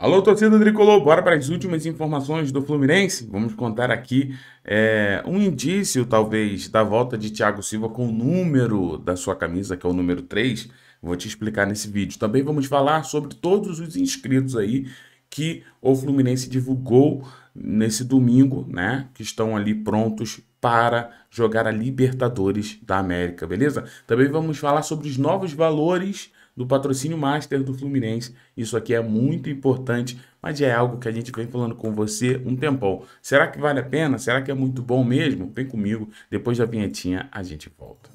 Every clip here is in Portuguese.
Alô, torcida tricolor, bora para as últimas informações do Fluminense. Vamos contar aqui é, um indício, talvez, da volta de Thiago Silva com o número da sua camisa, que é o número 3. Vou te explicar nesse vídeo. Também vamos falar sobre todos os inscritos aí que o Fluminense divulgou nesse domingo, né? Que estão ali prontos para jogar a Libertadores da América, beleza? Também vamos falar sobre os novos valores do patrocínio master do Fluminense. Isso aqui é muito importante, mas é algo que a gente vem falando com você um tempão. Será que vale a pena? Será que é muito bom mesmo? Vem comigo, depois da vinhetinha a gente volta.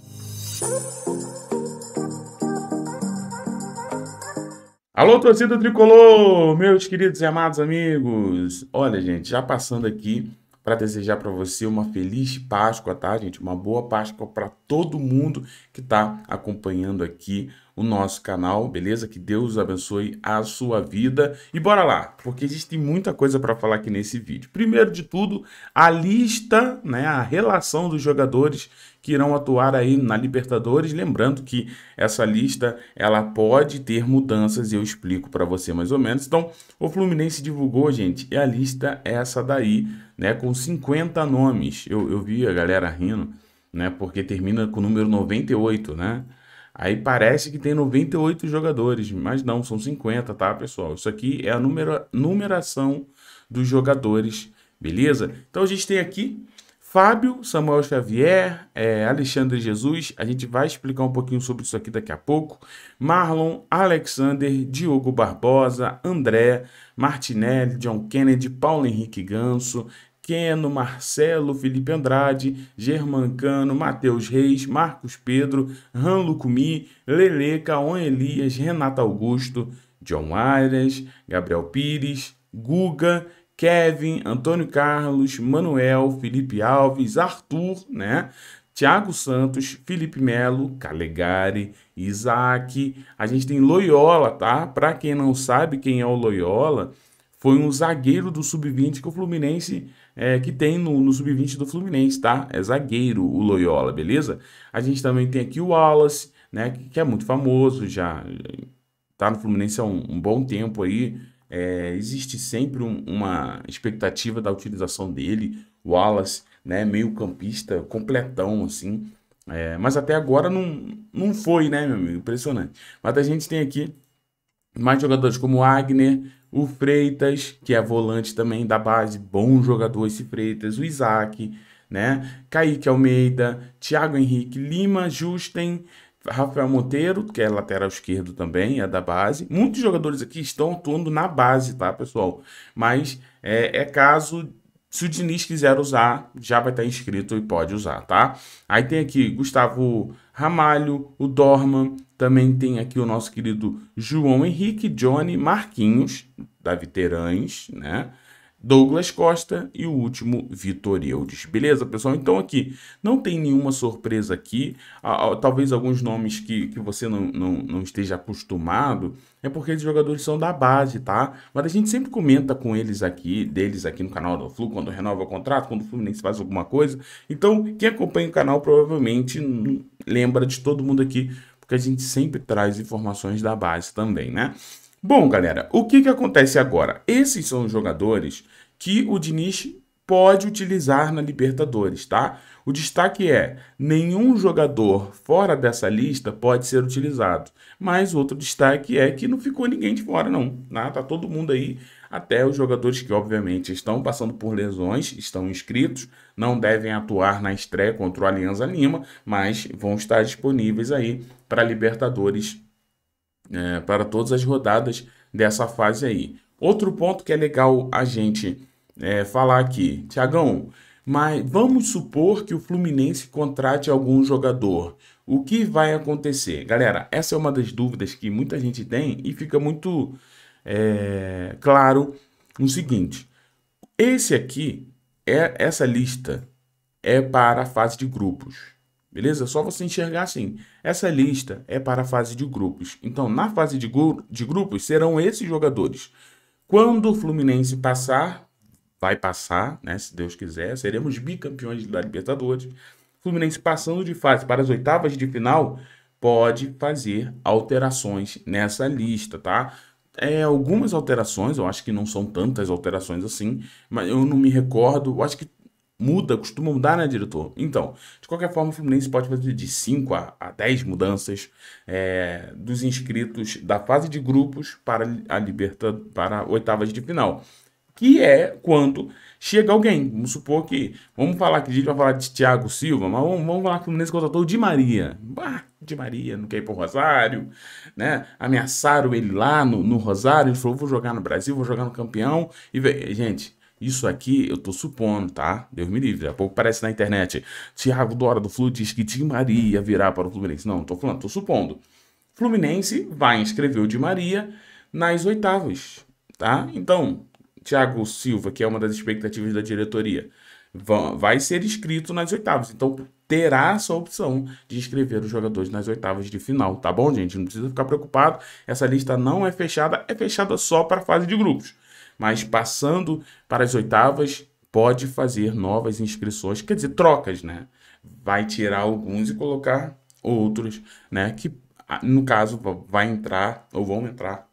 Alô, torcida tricolor, meus queridos e amados amigos. Olha, gente, já passando aqui para desejar para você uma feliz Páscoa, tá, gente? Uma boa Páscoa para todo mundo que está acompanhando aqui o nosso canal, beleza? Que Deus abençoe a sua vida. E bora lá, porque existe muita coisa para falar aqui nesse vídeo. Primeiro de tudo, a lista, né, a relação dos jogadores que irão atuar aí na Libertadores, lembrando que essa lista ela pode ter mudanças, eu explico para você mais ou menos. Então, o Fluminense divulgou, gente, e a lista é essa daí né, com 50 nomes. Eu, eu vi a galera rindo, né, porque termina com o número 98, né? Aí parece que tem 98 jogadores, mas não, são 50, tá, pessoal? Isso aqui é a numera, numeração dos jogadores, beleza? Então a gente tem aqui Fábio, Samuel Xavier, é, Alexandre Jesus, a gente vai explicar um pouquinho sobre isso aqui daqui a pouco. Marlon, Alexander, Diogo Barbosa, André, Martinelli, John Kennedy, Paulo Henrique Ganso, Keno, Marcelo, Felipe Andrade, Germancano, Matheus Reis, Marcos Pedro, Ranlo Kumi, Lele, Caon Elias, Renato Augusto, John Arias, Gabriel Pires, Guga, Kevin, Antônio Carlos, Manuel, Felipe Alves, Arthur, né? Tiago Santos, Felipe Melo, Calegari, Isaac. A gente tem Loyola, tá? Para quem não sabe quem é o Loyola, foi um zagueiro do sub-20 que o Fluminense é, que tem no, no sub-20 do Fluminense, tá? É zagueiro o Loyola, beleza? A gente também tem aqui o Wallace, né? Que, é muito famoso, já tá no Fluminense há um, um bom tempo aí. É, existe sempre um, uma expectativa da utilização dele, o Wallace, né? Meio campista, completão, assim. É, mas até agora não, não foi, né, meu amigo? Impressionante. Mas a gente tem aqui mais jogadores como Agner, o Freitas, que é volante também da base, bom jogador esse Freitas, o Isaac, né? Kaique Almeida, Thiago Henrique Lima, Justen, Rafael Monteiro, que é lateral esquerdo também, é da base. Muitos jogadores aqui estão atuando na base, tá, pessoal? Mas é, é caso se o Diniz quiser usar, já vai estar tá inscrito e pode usar, tá? Aí tem aqui Gustavo Ramalho, o Dorman, também tem aqui o nosso querido João Henrique, Johnny, Marquinhos, da Viterães, né? Douglas Costa e o último Vitor Eudes. Beleza, pessoal? Então aqui, não tem nenhuma surpresa aqui. talvez alguns nomes que, que você não, não, não esteja acostumado, é porque esses jogadores são da base, tá? Mas a gente sempre comenta com eles aqui, deles aqui no canal do Flu, quando renova o contrato, quando o Fluminense faz alguma coisa. Então, quem acompanha o canal provavelmente lembra de todo mundo aqui, que a gente sempre traz informações da base também, né? Bom, galera, o que, que acontece agora? Esses são os jogadores que o Diniz pode utilizar na Libertadores, tá? O destaque é: nenhum jogador fora dessa lista pode ser utilizado. Mas outro destaque é que não ficou ninguém de fora, não. Né? Tá todo mundo aí até os jogadores que, obviamente, estão passando por lesões, estão inscritos, não devem atuar na estreia contra o Alianza Lima, mas vão estar disponíveis aí para Libertadores, é, para todas as rodadas dessa fase aí. Outro ponto que é legal a gente é, falar aqui, Tiagão, mas vamos supor que o Fluminense contrate algum jogador. O que vai acontecer? Galera, essa é uma das dúvidas que muita gente tem e fica muito é, claro o seguinte: esse aqui é essa lista é para a fase de grupos. Beleza? Só você enxergar assim. Essa lista é para a fase de grupos. Então, na fase de, gru de grupos, serão esses jogadores. Quando o Fluminense passar, vai passar, né? Se Deus quiser, seremos bicampeões da Libertadores. Fluminense passando de fase para as oitavas de final, pode fazer alterações nessa lista, tá? é, algumas alterações, eu acho que não são tantas alterações assim, mas eu não me recordo, eu acho que muda, costuma mudar, né, diretor? Então, de qualquer forma, o Fluminense pode fazer de 5 a, a 10 mudanças é, dos inscritos da fase de grupos para a liberta, para oitavas de final que é quando chega alguém. Vamos supor que. Vamos falar que a gente vai falar de Thiago Silva, mas vamos, vamos falar que o Fluminense contratou o Di Maria. Bah, Di Maria, não quer ir pro Rosário, né? Ameaçaram ele lá no, no Rosário, ele falou: vou jogar no Brasil, vou jogar no campeão. E, gente, isso aqui eu tô supondo, tá? Deus me livre. Daqui a pouco parece na internet. Thiago Dora do Flu diz que Di Maria virá para o Fluminense. Não, não tô falando, tô supondo. Fluminense vai inscrever o Di Maria nas oitavas, tá? Então, Thiago Silva, que é uma das expectativas da diretoria, vai ser inscrito nas oitavas. Então, terá essa opção de inscrever os jogadores nas oitavas de final, tá bom, gente? Não precisa ficar preocupado. Essa lista não é fechada, é fechada só para a fase de grupos. Mas passando para as oitavas, pode fazer novas inscrições, quer dizer, trocas, né? Vai tirar alguns e colocar outros, né? Que no caso vai entrar ou vão entrar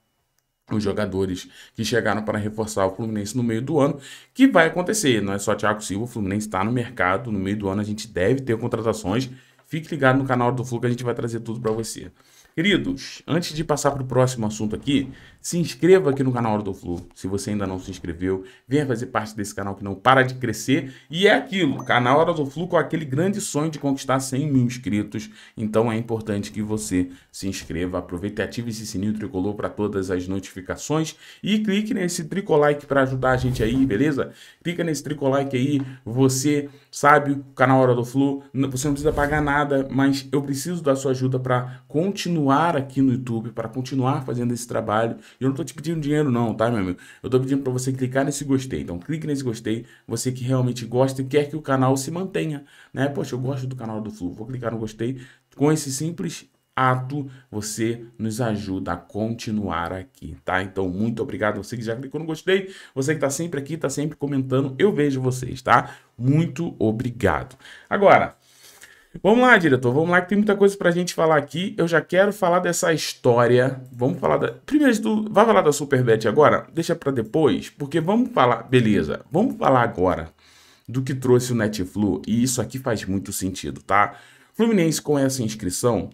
os jogadores que chegaram para reforçar o Fluminense no meio do ano, que vai acontecer, não é só Thiago Silva, o Fluminense está no mercado, no meio do ano a gente deve ter contratações, fique ligado no canal do Flu que a gente vai trazer tudo para você. Queridos, antes de passar para o próximo assunto aqui, se inscreva aqui no canal Hora do Flu, se você ainda não se inscreveu, venha fazer parte desse canal que não para de crescer, e é aquilo, canal Hora do Flu com aquele grande sonho de conquistar 100 mil inscritos, então é importante que você se inscreva, aproveite e ative esse sininho tricolor para todas as notificações, e clique nesse tricolike para ajudar a gente aí, beleza? Clica nesse tricolike aí, você sabe o canal Hora do Flu, você não precisa pagar nada, mas eu preciso da sua ajuda para continuar continuar aqui no YouTube, para continuar fazendo esse trabalho. Eu não estou te pedindo dinheiro não, tá, meu amigo? Eu estou pedindo para você clicar nesse gostei. Então, clique nesse gostei, você que realmente gosta e quer que o canal se mantenha, né? Poxa, eu gosto do canal do Flu, vou clicar no gostei. Com esse simples ato, você nos ajuda a continuar aqui, tá? Então, muito obrigado você que já clicou no gostei, você que está sempre aqui, está sempre comentando, eu vejo vocês, tá? Muito obrigado. Agora, Vamos lá, diretor, vamos lá que tem muita coisa pra gente falar aqui. Eu já quero falar dessa história. Vamos falar da. Primeiro de tudo, vai falar da Superbet agora? Deixa pra depois, porque vamos falar. Beleza, vamos falar agora do que trouxe o Netflu e isso aqui faz muito sentido, tá? Fluminense, com essa inscrição,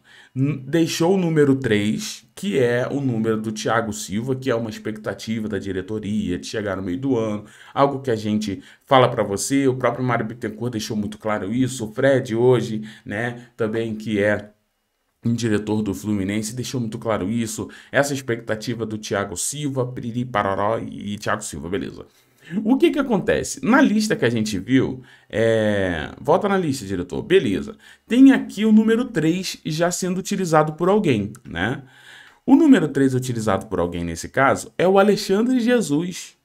deixou o número 3, que é o número do Thiago Silva, que é uma expectativa da diretoria de chegar no meio do ano, algo que a gente fala para você, o próprio Mário Bittencourt deixou muito claro isso, o Fred hoje, né, também que é um diretor do Fluminense deixou muito claro isso, essa expectativa do Thiago Silva, Piriri Pararó e Thiago Silva, beleza. O que que acontece? Na lista que a gente viu, é... volta na lista, diretor, beleza. Tem aqui o número 3 já sendo utilizado por alguém, né? O número 3 utilizado por alguém nesse caso é o Alexandre Jesus.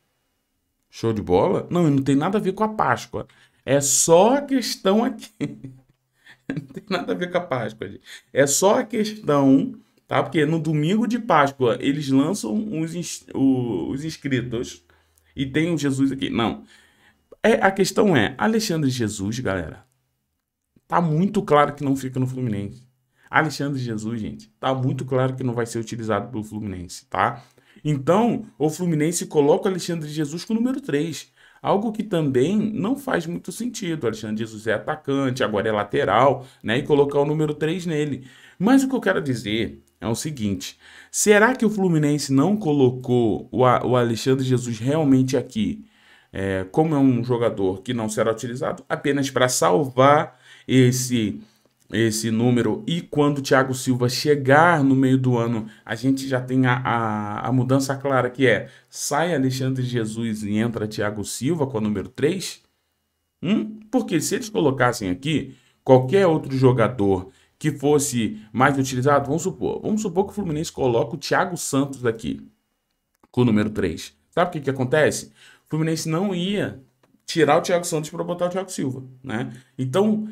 Show de bola? Não, não tem nada a ver com a Páscoa. É só a questão aqui. não tem nada a ver com a Páscoa, gente. É só a questão, tá? Porque no domingo de Páscoa eles lançam os, ins... os inscritos e tem um Jesus aqui. Não. É, a questão é, Alexandre Jesus, galera, tá muito claro que não fica no Fluminense. Alexandre Jesus, gente, tá muito claro que não vai ser utilizado pelo Fluminense, tá? Então, o Fluminense coloca Alexandre Jesus com o número 3. Algo que também não faz muito sentido. Alexandre Jesus é atacante, agora é lateral, né? E colocar o número 3 nele. Mas o que eu quero dizer é o seguinte: será que o Fluminense não colocou o, o Alexandre Jesus realmente aqui, é, como é um jogador que não será utilizado, apenas para salvar esse esse número e quando o Thiago Silva chegar no meio do ano, a gente já tem a, a, a, mudança clara que é sai Alexandre Jesus e entra Thiago Silva com o número 3? Hum? Porque se eles colocassem aqui qualquer outro jogador que fosse mais utilizado? Vamos supor. Vamos supor que o Fluminense coloca o Thiago Santos aqui, com o número 3. Sabe o que, que acontece? O Fluminense não ia tirar o Thiago Santos para botar o Thiago Silva, né? Então,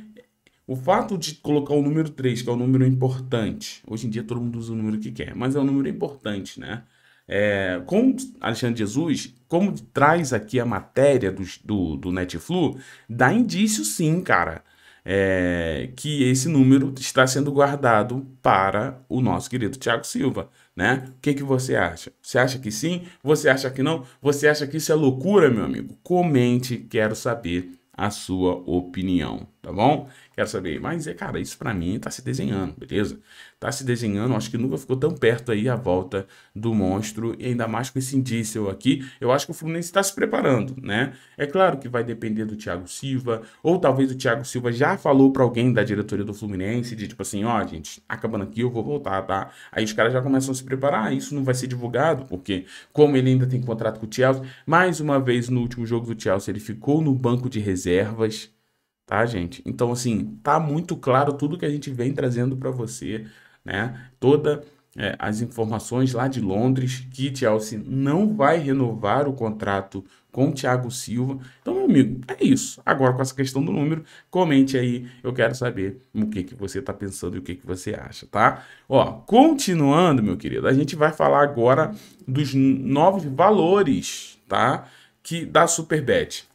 o fato de colocar o número 3, que é um número importante, hoje em dia todo mundo usa o número que quer, mas é um número importante, né? É, com Alexandre Jesus, como traz aqui a matéria do, do, do Netflu, dá indício sim, cara, é, que esse número está sendo guardado para o nosso querido Tiago Silva. Né? O que, que você acha? Você acha que sim? Você acha que não? Você acha que isso é loucura, meu amigo? Comente, quero saber a sua opinião tá bom? Quero saber. Mas, é, cara, isso para mim tá se desenhando, beleza? Tá se desenhando, acho que nunca ficou tão perto aí a volta do monstro, e ainda mais com esse indício aqui, eu acho que o Fluminense está se preparando, né? É claro que vai depender do Thiago Silva, ou talvez o Thiago Silva já falou para alguém da diretoria do Fluminense, de tipo assim, ó, oh, gente, tá acabando aqui, eu vou voltar, tá? Aí os caras já começam a se preparar, ah, isso não vai ser divulgado, porque como ele ainda tem contrato com o Chelsea, mais uma vez no último jogo do Chelsea ele ficou no banco de reservas, tá, gente? Então, assim, tá muito claro tudo que a gente vem trazendo para você, né? Toda é, as informações lá de Londres que Chelsea não vai renovar o contrato com o Thiago Silva. Então, meu amigo, é isso. Agora, com essa questão do número, comente aí. Eu quero saber o que, que você está pensando e o que, que você acha, tá? Ó, continuando, meu querido, a gente vai falar agora dos novos valores, tá? Que da Superbet.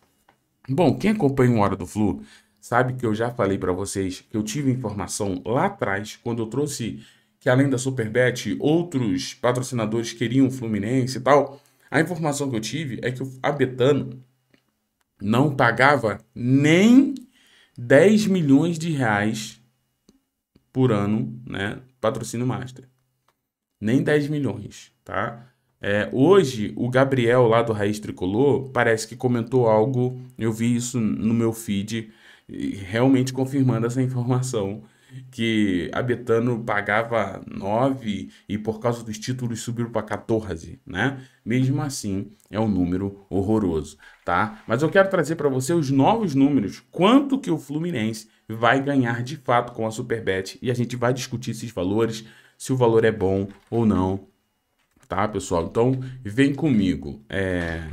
Bom, quem acompanha o Hora do Flu Sabe que eu já falei para vocês que eu tive informação lá atrás, quando eu trouxe que além da Superbet, outros patrocinadores queriam o Fluminense e tal. A informação que eu tive é que a Betano não pagava nem 10 milhões de reais por ano, né? Patrocínio Master. Nem 10 milhões, tá? É, hoje, o Gabriel lá do Raiz Tricolor parece que comentou algo, eu vi isso no meu feed, realmente confirmando essa informação que Abetano pagava 9 e por causa dos títulos subiu para 14, né? Mesmo assim, é um número horroroso, tá? Mas eu quero trazer para você os novos números, quanto que o Fluminense vai ganhar de fato com a Superbet e a gente vai discutir esses valores, se o valor é bom ou não, tá, pessoal? Então, vem comigo. É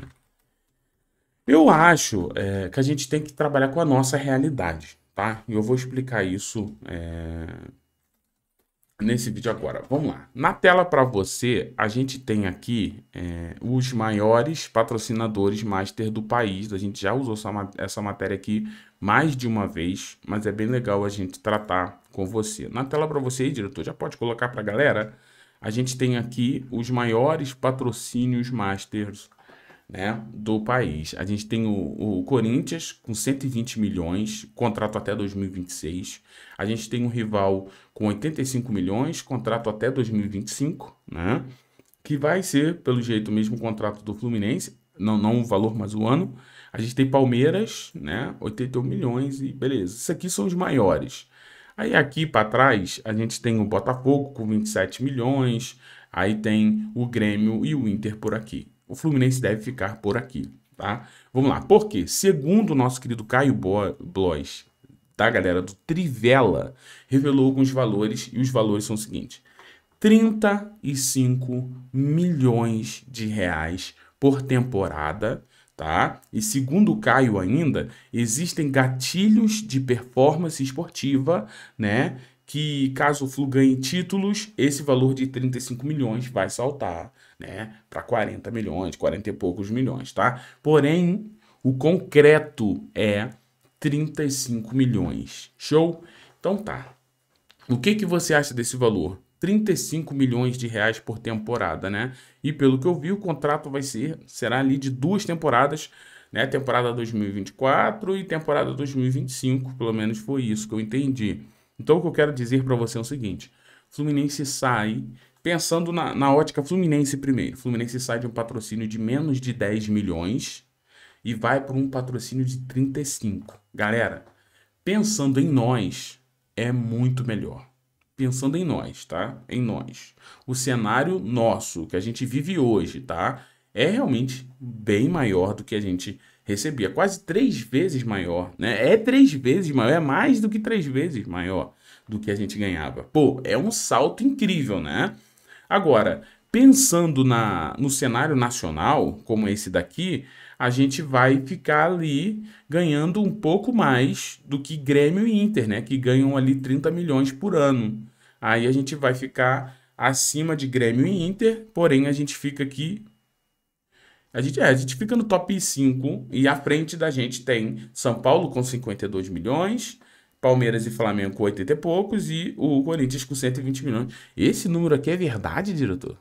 eu acho é, que a gente tem que trabalhar com a nossa realidade, tá? E eu vou explicar isso é, nesse vídeo agora. Vamos lá. Na tela para você, a gente tem aqui é, os maiores patrocinadores master do país. A gente já usou essa, essa matéria aqui mais de uma vez, mas é bem legal a gente tratar com você. Na tela para você, diretor, já pode colocar para a galera. A gente tem aqui os maiores patrocínios masters né, do país. A gente tem o, o, Corinthians com 120 milhões, contrato até 2026. A gente tem um rival com 85 milhões, contrato até 2025, né? Que vai ser, pelo jeito, o mesmo contrato do Fluminense, não, não o valor, mas o ano. A gente tem Palmeiras, né? 81 milhões e beleza. Isso aqui são os maiores. Aí aqui para trás, a gente tem o Botafogo com 27 milhões, aí tem o Grêmio e o Inter por aqui o Fluminense deve ficar por aqui, tá? Vamos lá, porque segundo o nosso querido Caio Blois, da tá, galera, do Trivela, revelou alguns valores e os valores são os seguintes. 35 milhões de reais por temporada, tá? E segundo o Caio ainda, existem gatilhos de performance esportiva, né? Que caso o Flu ganhe títulos, esse valor de 35 milhões vai saltar né, para 40 milhões, 40 e poucos milhões, tá? Porém, o concreto é 35 milhões. Show? Então tá. O que que você acha desse valor? 35 milhões de reais por temporada, né? E pelo que eu vi, o contrato vai ser será ali de duas temporadas, né? Temporada 2024 e temporada 2025, pelo menos foi isso que eu entendi. Então o que eu quero dizer para você é o seguinte: Fluminense sai Pensando na, na ótica Fluminense primeiro. Fluminense sai de um patrocínio de menos de 10 milhões e vai para um patrocínio de 35. Galera, pensando em nós, é muito melhor. Pensando em nós, tá? Em nós. O cenário nosso, que a gente vive hoje, tá? É realmente bem maior do que a gente recebia. Quase três vezes maior, né? É três vezes maior, é mais do que três vezes maior do que a gente ganhava. Pô, é um salto incrível, né? Agora, pensando na, no cenário nacional, como esse daqui, a gente vai ficar ali ganhando um pouco mais do que Grêmio e Inter, né? Que ganham ali 30 milhões por ano. Aí a gente vai ficar acima de Grêmio e Inter, porém a gente fica aqui. A gente, é, a gente fica no top 5 e à frente da gente tem São Paulo com 52 milhões, Palmeiras e Flamengo com 80 e poucos e o Corinthians com 120 milhões. Esse número aqui é verdade, diretor?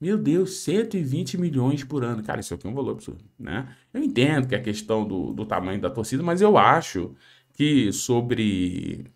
Meu Deus, 120 milhões por ano. Cara, isso aqui é um valor absurdo, né? Eu entendo que é questão do, do tamanho da torcida, mas eu acho que sobre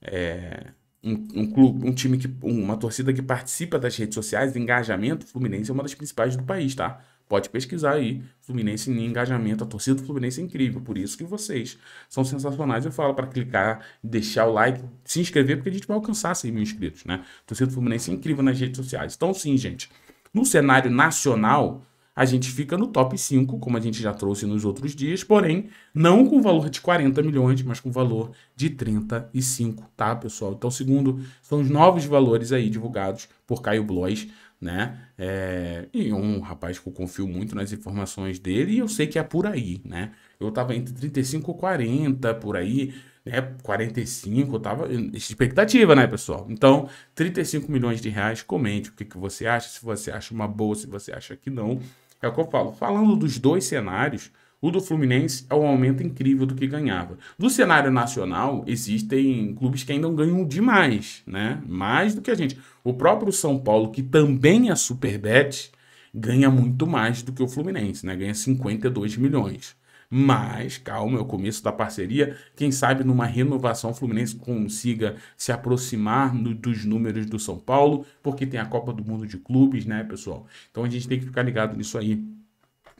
é, um, um, clube, um time que. uma torcida que participa das redes sociais, engajamento, o Fluminense é uma das principais do país, tá? Pode pesquisar aí, Fluminense em engajamento, a torcida do Fluminense é incrível, por isso que vocês são sensacionais. Eu falo para clicar, deixar o like, se inscrever, porque a gente vai alcançar 100 mil inscritos, né? A torcida do Fluminense é incrível nas redes sociais. Então, sim, gente, no cenário nacional, a gente fica no top 5, como a gente já trouxe nos outros dias, porém, não com o valor de 40 milhões, mas com o valor de 35, tá, pessoal? Então, segundo, são os novos valores aí divulgados por Caio Blois né? É, e um rapaz que eu confio muito nas informações dele e eu sei que é por aí, né? Eu tava entre 35 e 40 por aí, né? 45, eu tava expectativa, né, pessoal? Então, 35 milhões de reais, comente o que, que você acha, se você acha uma boa, se você acha que não. É o que eu falo. Falando dos dois cenários, o do Fluminense é um aumento incrível do que ganhava. No cenário nacional, existem clubes que ainda ganham demais, né? Mais do que a gente. O próprio São Paulo, que também é Superbet, ganha muito mais do que o Fluminense, né? Ganha 52 milhões. Mas, calma, é o começo da parceria. Quem sabe numa renovação o Fluminense consiga se aproximar no, dos números do São Paulo, porque tem a Copa do Mundo de Clubes, né, pessoal? Então a gente tem que ficar ligado nisso aí.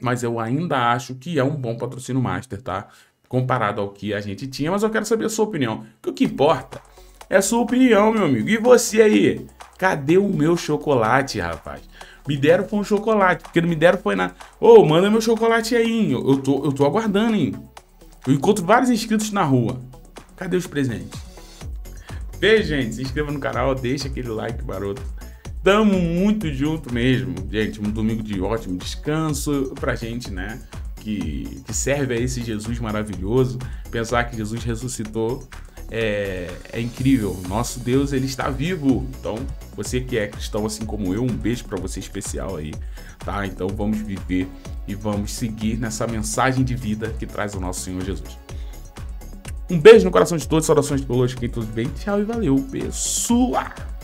Mas eu ainda acho que é um bom patrocínio master, tá? Comparado ao que a gente tinha, mas eu quero saber a sua opinião. Porque o que importa é a sua opinião, meu amigo. E você aí? Cadê o meu chocolate, rapaz? Me deram foi um chocolate, porque não me deram foi na. Ô, oh, manda meu chocolate aí, hein? Eu tô, eu tô aguardando, hein? Eu encontro vários inscritos na rua. Cadê os presentes? Beijo, gente. Se inscreva no canal, deixa aquele like baroto. Tamo muito junto mesmo, gente. Um domingo de ótimo descanso pra gente, né? Que, que serve a esse Jesus maravilhoso. Pensar que Jesus ressuscitou é, é incrível. Nosso Deus, ele está vivo. Então, você que é cristão assim como eu, um beijo para você especial aí, tá? Então, vamos viver e vamos seguir nessa mensagem de vida que traz o nosso Senhor Jesus. Um beijo no coração de todos, saudações teológicas e tudo bem. Tchau e valeu, pessoal!